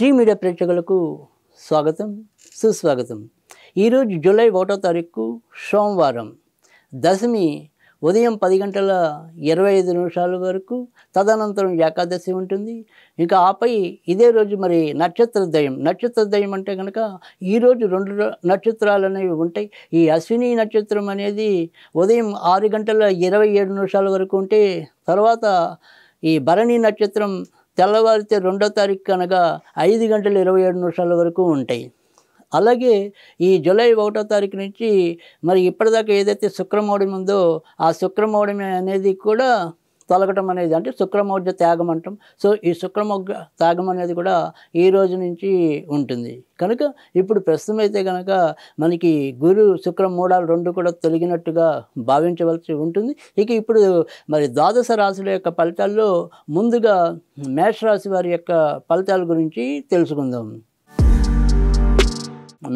tea media ప్రేక్షకులకు స్వాగతం సుస్వాగతం ఈరోజు జూలై ఒకటో తారీఖు సోమవారం దశమి ఉదయం పది గంటల ఇరవై ఐదు నిమిషాల వరకు తదనంతరం ఏకాదశి ఉంటుంది ఇంకా ఆపై ఇదే రోజు మరి నక్షత్రద్వయం నక్షత్రద్వయం అంటే కనుక ఈరోజు రెండు నక్షత్రాలు అనేవి ఉంటాయి ఈ అశ్విని నక్షత్రం అనేది ఉదయం ఆరు గంటల ఇరవై ఏడు నిమిషాల వరకు ఉంటే తర్వాత ఈ భరణి నక్షత్రం తెల్లవారితే రెండో తారీఖు కనుక ఐదు గంటల ఇరవై ఏడు నిమిషాల వరకు ఉంటాయి అలాగే ఈ జూలై ఒకటో తారీఖు నుంచి మరి ఇప్పటిదాకా ఏదైతే శుక్రమౌడమి ఉందో ఆ శుక్రమౌడమి అనేది కూడా తొలగటం అనేది అంటే శుక్రమౌర్య త్యాగం అంటాం సో ఈ శుక్రమౌర్య త్యాగం అనేది కూడా ఈ రోజు నుంచి ఉంటుంది కనుక ఇప్పుడు ప్రస్తుతం అయితే కనుక మనకి గురు శుక్రం మూడాలు రెండు కూడా తొలగినట్టుగా భావించవలసి ఉంటుంది ఇక ఇప్పుడు మరి ద్వాదశ రాశుల యొక్క ఫలితాల్లో ముందుగా మేషరాశి వారి యొక్క ఫలితాల గురించి తెలుసుకుందాం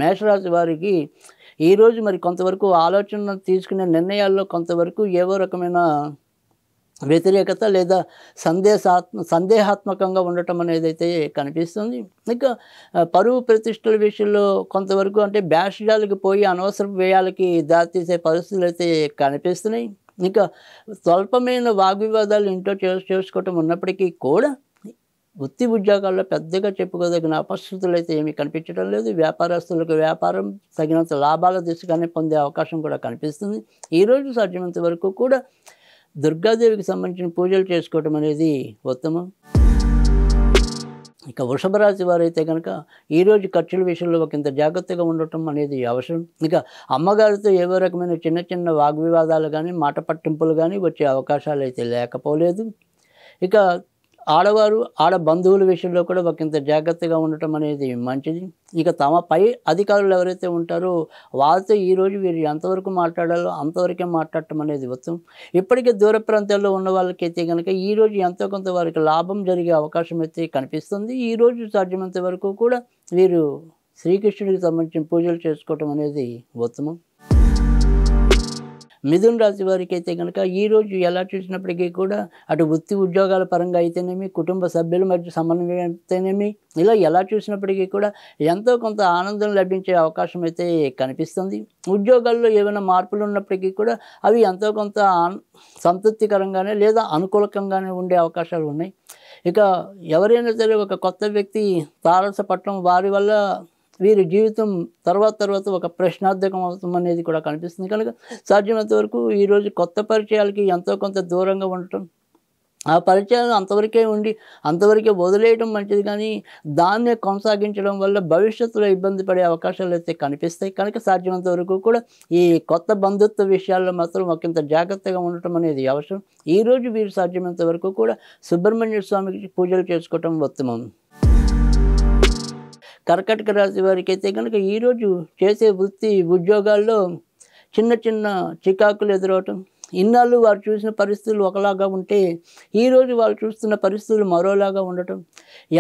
మేషరాశి వారికి ఈరోజు మరి కొంతవరకు ఆలోచన తీసుకునే నిర్ణయాల్లో కొంతవరకు ఏవో రకమైన వ్యతిరేకత లేదా సందేశాత్మ సందేహాత్మకంగా ఉండటం అనేది అయితే కనిపిస్తుంది ఇంకా పరువు ప్రతిష్టల విషయంలో కొంతవరకు అంటే బ్యాష్జాలకు పోయి అనవసర వ్యయాలకి దారితీసే పరిస్థితులు అయితే కనిపిస్తున్నాయి ఇంకా స్వల్పమైన వాగ్వివాదాలు ఇంట్లో చేసుకోవటం ఉన్నప్పటికీ కూడా వృత్తి ఉద్యోగాల్లో పెద్దగా చెప్పుకోదగిన అపస్థితులు అయితే ఏమీ కనిపించడం లేదు వ్యాపారస్తులకు వ్యాపారం తగినంత లాభాల దిశగానే పొందే అవకాశం కూడా కనిపిస్తుంది ఈరోజు సాధ్యమైనంత వరకు కూడా దుర్గాదేవికి సంబంధించిన పూజలు చేసుకోవటం అనేది ఉత్తమం ఇక వృషభ రాశి వారైతే కనుక ఈరోజు ఖర్చుల విషయంలో ఒకంత జాగ్రత్తగా ఉండటం అనేది అవసరం ఇక అమ్మగారితో ఏవో రకమైన చిన్న చిన్న వాగ్వివాదాలు కానీ మాట పట్టింపులు కానీ వచ్చే అవకాశాలు అయితే లేకపోలేదు ఇక ఆడవారు ఆడ బంధువుల విషయంలో కూడా ఒకంత జాగ్రత్తగా ఉండటం అనేది మంచిది ఇక తమ పై అధికారులు ఎవరైతే ఉంటారో వారితో ఈరోజు వీరు ఎంతవరకు మాట్లాడాలో అంతవరకే మాట్లాడటం అనేది ఉత్తమం ఇప్పటికే దూర ప్రాంతాల్లో ఉన్న వాళ్ళకైతే కనుక ఈరోజు ఎంతో కొంత వారికి లాభం జరిగే అవకాశం అయితే కనిపిస్తుంది ఈరోజు సాధ్యమైనంత వరకు కూడా వీరు శ్రీకృష్ణుడికి సంబంధించిన పూజలు చేసుకోవటం అనేది ఉత్తమం మిథున్ రాశి వారికి అయితే కనుక ఈరోజు ఎలా చూసినప్పటికీ కూడా అటు వృత్తి ఉద్యోగాల పరంగా అయితేనేమి కుటుంబ సభ్యుల మధ్య సమన్వయం అయితేనేమి ఇలా ఎలా చూసినప్పటికీ కూడా ఎంతో కొంత ఆనందం లభించే అవకాశం అయితే కనిపిస్తుంది ఉద్యోగాల్లో ఏమైనా మార్పులు ఉన్నప్పటికీ కూడా అవి ఎంతో కొంత సంతృప్తికరంగానే లేదా అనుకూలకంగానే ఉండే అవకాశాలు ఉన్నాయి ఇక ఎవరైనా సరే ఒక కొత్త వ్యక్తి తారసపట్టడం వారి వల్ల వీరి జీవితం తర్వాత తర్వాత ఒక ప్రశ్నార్థకం అవుతుంది అనేది కూడా కనిపిస్తుంది కనుక సాధ్యమైనంత వరకు ఈరోజు కొత్త పరిచయాలకి ఎంతో కొంత దూరంగా ఉండటం ఆ పరిచయాలు అంతవరకే ఉండి అంతవరకే వదిలేయడం మంచిది కానీ దాన్ని కొనసాగించడం వల్ల భవిష్యత్తులో ఇబ్బంది పడే అవకాశాలు అయితే కనిపిస్తాయి కనుక సాధ్యమైనంత వరకు కూడా ఈ కొత్త బంధుత్వ విషయాల్లో మాత్రం ఒకంత జాగ్రత్తగా ఉండటం అనేది అవసరం ఈరోజు వీరు సాధ్యమైనంత వరకు కూడా సుబ్రహ్మణ్య స్వామికి పూజలు చేసుకోవటం ఉత్తమం కర్కటక రాశి వారికి అయితే కనుక ఈరోజు చేసే వృత్తి ఉద్యోగాల్లో చిన్న చిన్న చికాకులు ఎదురవటం ఇన్నాళ్ళు వారు చూసిన పరిస్థితులు ఒకలాగా ఉంటే ఈరోజు వాళ్ళు చూస్తున్న పరిస్థితులు మరోలాగా ఉండటం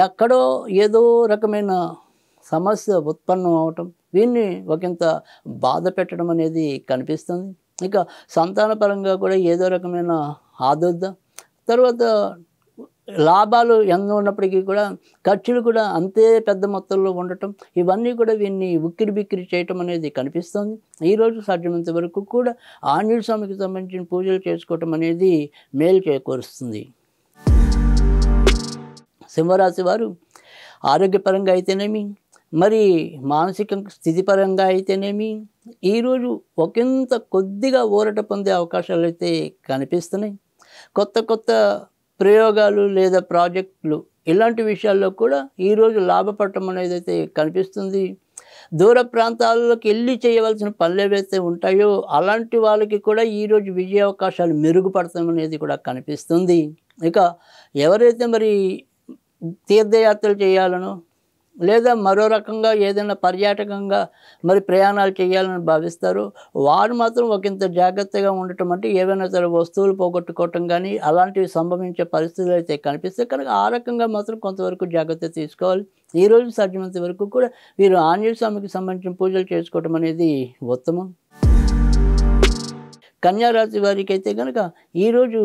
ఎక్కడో ఏదో రకమైన సమస్య ఉత్పన్నం అవటం వీన్ని ఒకంత బాధ పెట్టడం అనేది కనిపిస్తుంది ఇక సంతానపరంగా కూడా ఏదో రకమైన ఆదుర్ద తర్వాత లాభాలు ఎంత ఉన్నప్పటికీ కూడా ఖర్చులు కూడా అంతే పెద్ద మొత్తంలో ఉండటం ఇవన్నీ కూడా వీన్ని ఉక్కిరి బిక్కిరి చేయటం అనేది కనిపిస్తుంది ఈరోజు సాధ్యమైనంత వరకు కూడా ఆంజనేయ స్వామికి సంబంధించిన పూజలు చేసుకోవటం అనేది మేలు చేకూరుస్తుంది సింహరాశి వారు ఆరోగ్యపరంగా అయితేనేమి మరి మానసిక స్థితిపరంగా అయితేనేమి ఈరోజు ఒకంత కొద్దిగా ఊరట పొందే అవకాశాలు అయితే కనిపిస్తున్నాయి కొత్త కొత్త ప్రయోగాలు లేదా ప్రాజెక్టులు ఇలాంటి విషయాల్లో కూడా ఈరోజు లాభపడటం అనేది అయితే కనిపిస్తుంది దూర ప్రాంతాలకు వెళ్ళి చేయవలసిన పనులు ఏవైతే ఉంటాయో అలాంటి వాళ్ళకి కూడా ఈరోజు విజయ అవకాశాలు మెరుగుపడతాం అనేది కూడా కనిపిస్తుంది ఇక ఎవరైతే మరి తీర్థయాత్రలు చేయాలనో లేదా మరో రకంగా ఏదైనా పర్యాటకంగా మరి ప్రయాణాలు చేయాలని భావిస్తారు వారు మాత్రం ఒకంత జాగ్రత్తగా ఉండటం అంటే ఏవైనా సరే వస్తువులు పోగొట్టుకోవటం కానీ అలాంటివి సంభవించే పరిస్థితులు అయితే కనిపిస్తే కనుక ఆ రకంగా మాత్రం కొంతవరకు జాగ్రత్త తీసుకోవాలి ఈ రోజు వరకు కూడా వీరు ఆంజనేయ స్వామికి సంబంధించిన పూజలు చేసుకోవటం అనేది ఉత్తమం కన్యారాశి వారికి అయితే కనుక ఈరోజు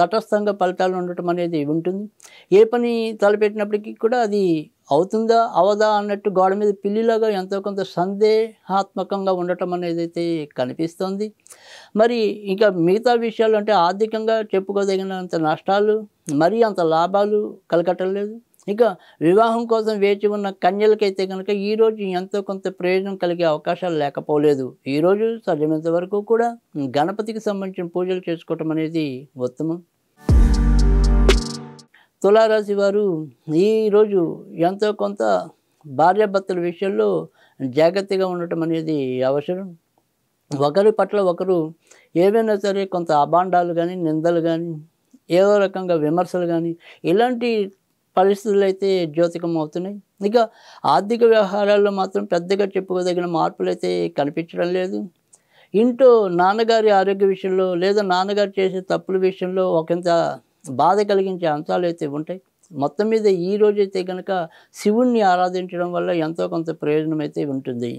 తటస్థంగా ఫలితాలు ఉండటం అనేది ఉంటుంది ఏ పని తలపెట్టినప్పటికీ కూడా అది అవుతుందా అవదా అన్నట్టు గోడ మీద పిల్లిలాగా ఎంతో కొంత సందేహాత్మకంగా ఉండటం అనేది అయితే కనిపిస్తుంది మరి ఇంకా మిగతా విషయాలు అంటే ఆర్థికంగా చెప్పుకోదగినంత నష్టాలు మరీ అంత లాభాలు కలగటం లేదు ఇక వివాహం కోసం వేచి ఉన్న కన్యలకైతే కనుక ఈరోజు ఎంతో కొంత ప్రయోజనం కలిగే అవకాశాలు లేకపోలేదు ఈరోజు సజమైనంత వరకు కూడా గణపతికి సంబంధించిన పూజలు చేసుకోవటం అనేది ఉత్తమం తులారాశి వారు ఈరోజు ఎంతో కొంత భార్యాభర్తల విషయంలో జాగ్రత్తగా ఉండటం అనేది అవసరం ఒకరి పట్ల ఒకరు ఏవైనా సరే కొంత అభాండాలు కానీ నిందలు కానీ ఏదో రకంగా విమర్శలు కానీ ఇలాంటి పరిస్థితులు అయితే జ్యోతికం అవుతున్నాయి ఇంకా ఆర్థిక వ్యవహారాల్లో మాత్రం పెద్దగా చెప్పుకోదగిన మార్పులు అయితే కనిపించడం లేదు ఇంటూ నాన్నగారి ఆరోగ్య విషయంలో లేదా నాన్నగారు చేసే తప్పుల విషయంలో ఒకంత బాధ కలిగించే అంశాలు అయితే ఉంటాయి మొత్తం మీద ఈ రోజైతే కనుక శివుణ్ణి ఆరాధించడం వల్ల ఎంతో కొంత ప్రయోజనం అయితే ఉంటుంది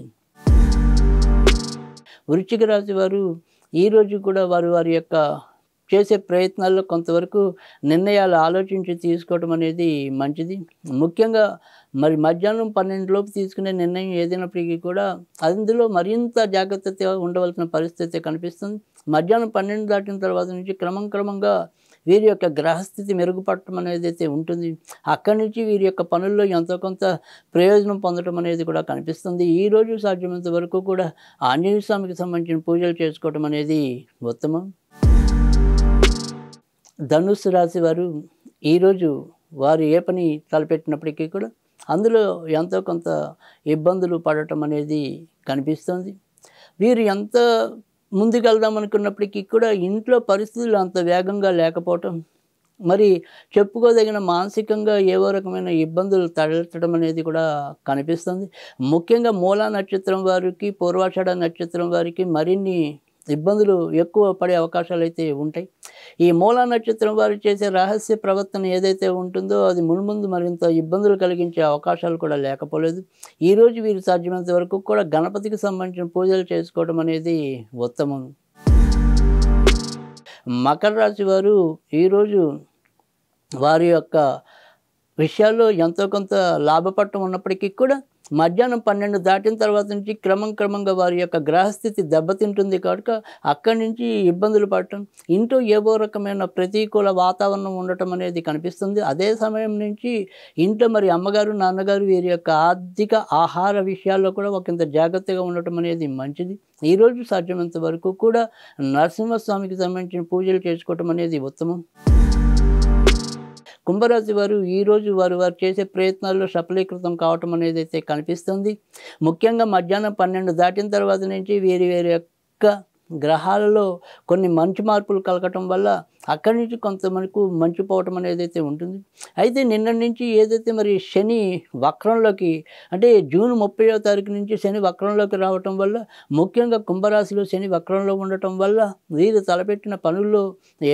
వృశ్చిక రాశి వారు ఈరోజు కూడా వారు వారి యొక్క చేసే ప్రయత్నాల్లో కొంతవరకు నిర్ణయాలు ఆలోచించి తీసుకోవడం అనేది మంచిది ముఖ్యంగా మరి మధ్యాహ్నం పన్నెండులోపు తీసుకునే నిర్ణయం ఏదైనప్పటికీ కూడా అందులో మరింత జాగ్రత్తగా ఉండవలసిన పరిస్థితి కనిపిస్తుంది మధ్యాహ్నం పన్నెండు దాటిన తర్వాత నుంచి క్రమం క్రమంగా వీరి యొక్క గ్రహస్థితి మెరుగుపడటం అనేది అయితే ఉంటుంది అక్కడి నుంచి వీరి యొక్క పనుల్లో ఎంతో కొంత ప్రయోజనం పొందడం అనేది కూడా కనిపిస్తుంది ఈ రోజు సాధ్యమైనంత వరకు కూడా ఆంజనేయ స్వామికి సంబంధించిన పూజలు చేసుకోవడం అనేది ఉత్తమం ధనుసు రాశి వారు ఈరోజు వారు ఏ పని తలపెట్టినప్పటికీ కూడా అందులో ఎంతో కొంత ఇబ్బందులు పడటం అనేది కనిపిస్తుంది వీరు ఎంత ముందుకెళ్దాం అనుకున్నప్పటికీ కూడా ఇంట్లో పరిస్థితులు అంత వేగంగా లేకపోవటం మరి చెప్పుకోదగిన మానసికంగా ఏవో రకమైన ఇబ్బందులు తలెత్తడం అనేది కూడా కనిపిస్తుంది ముఖ్యంగా మూలా నక్షత్రం వారికి పూర్వాషాఢ నక్షత్రం వారికి మరిన్ని ఇబ్బందులు ఎక్కువ పడే అవకాశాలు అయితే ఉంటాయి ఈ మూలా నక్షత్రం వారు చేసే రహస్య ప్రవర్తన ఏదైతే ఉంటుందో అది మున్ముందు మరింత ఇబ్బందులు కలిగించే అవకాశాలు కూడా లేకపోలేదు ఈరోజు వీరు సాధ్యమైనంత వరకు కూడా గణపతికి సంబంధించిన పూజలు చేసుకోవడం అనేది ఉత్తమం మకర రాశి వారు ఈరోజు వారి యొక్క విషయాల్లో ఎంతో కొంత లాభపట్టం ఉన్నప్పటికీ కూడా మధ్యాహ్నం పన్నెండు దాటిన తర్వాత నుంచి క్రమం క్రమంగా వారి యొక్క గ్రహస్థితి దెబ్బతింటుంది కనుక అక్కడి నుంచి ఇబ్బందులు పడటం ఇంట్లో ఏవో రకమైన ప్రతికూల వాతావరణం ఉండటం అనేది కనిపిస్తుంది అదే సమయం నుంచి ఇంట్లో మరి అమ్మగారు నాన్నగారు వీరి యొక్క ఆర్థిక ఆహార విషయాల్లో కూడా ఒకంత జాగ్రత్తగా ఉండటం అనేది మంచిది ఈరోజు సాధ్యమైనంత వరకు కూడా నరసింహస్వామికి సంబంధించిన పూజలు చేసుకోవటం అనేది ఉత్తమం కుంభరాశి వారు ఈరోజు వారు వారు చేసే ప్రయత్నాల్లో సఫలీకృతం కావటం అనేది అయితే కనిపిస్తుంది ముఖ్యంగా మధ్యాహ్నం పన్నెండు దాటిన తర్వాత నుంచి వేరు వేరు యొక్క గ్రహాలలో కొన్ని మంచి మార్పులు కలగటం వల్ల అక్కడి నుంచి కొంత మనకు మంచి పోవటం అనేది అయితే ఉంటుంది అయితే నిన్న నుంచి ఏదైతే మరి శని వక్రంలోకి అంటే జూన్ ముప్పైవ తారీఖు నుంచి శని వక్రంలోకి రావటం వల్ల ముఖ్యంగా కుంభరాశిలో శని వక్రంలో ఉండటం వల్ల వీరు తలపెట్టిన పనుల్లో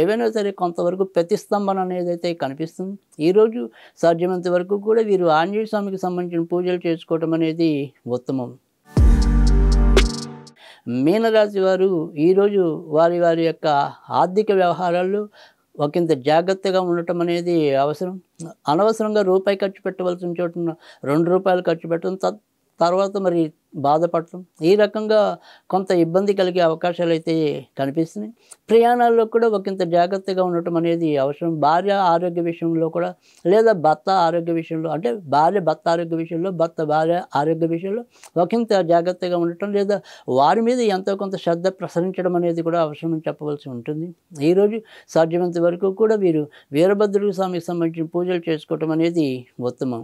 ఏవైనా సరే కొంతవరకు ప్రతిస్తంభన అనేది అయితే కనిపిస్తుంది ఈరోజు సాధ్యమంత వరకు కూడా వీరు ఆంజనేయ స్వామికి సంబంధించిన పూజలు చేసుకోవటం అనేది ఉత్తమం మీనరాశి వారు ఈరోజు వారి వారి యొక్క ఆర్థిక వ్యవహారాల్లో ఒకంత జాగ్రత్తగా ఉండటం అనేది అవసరం అనవసరంగా రూపాయి ఖర్చు పెట్టవలసిన చోటున రెండు రూపాయలు ఖర్చు పెట్టడం తర్వాత మరి బాధపడటం ఈ రకంగా కొంత ఇబ్బంది కలిగే అవకాశాలు అయితే కనిపిస్తున్నాయి ప్రయాణాల్లో కూడా ఒకంత జాగ్రత్తగా ఉండటం అనేది అవసరం భార్య ఆరోగ్య విషయంలో కూడా లేదా భర్త ఆరోగ్య విషయంలో అంటే భార్య భర్త ఆరోగ్య విషయంలో భర్త భార్య ఆరోగ్య విషయంలో ఒకంత జాగ్రత్తగా ఉండటం లేదా వారి మీద ఎంతో కొంత శ్రద్ధ ప్రసరించడం అనేది కూడా అవసరం అని చెప్పవలసి ఉంటుంది ఈరోజు సాధ్యమైనంత వరకు కూడా వీరు వీరభద్రుడు స్వామికి సంబంధించిన పూజలు చేసుకోవటం అనేది ఉత్తమం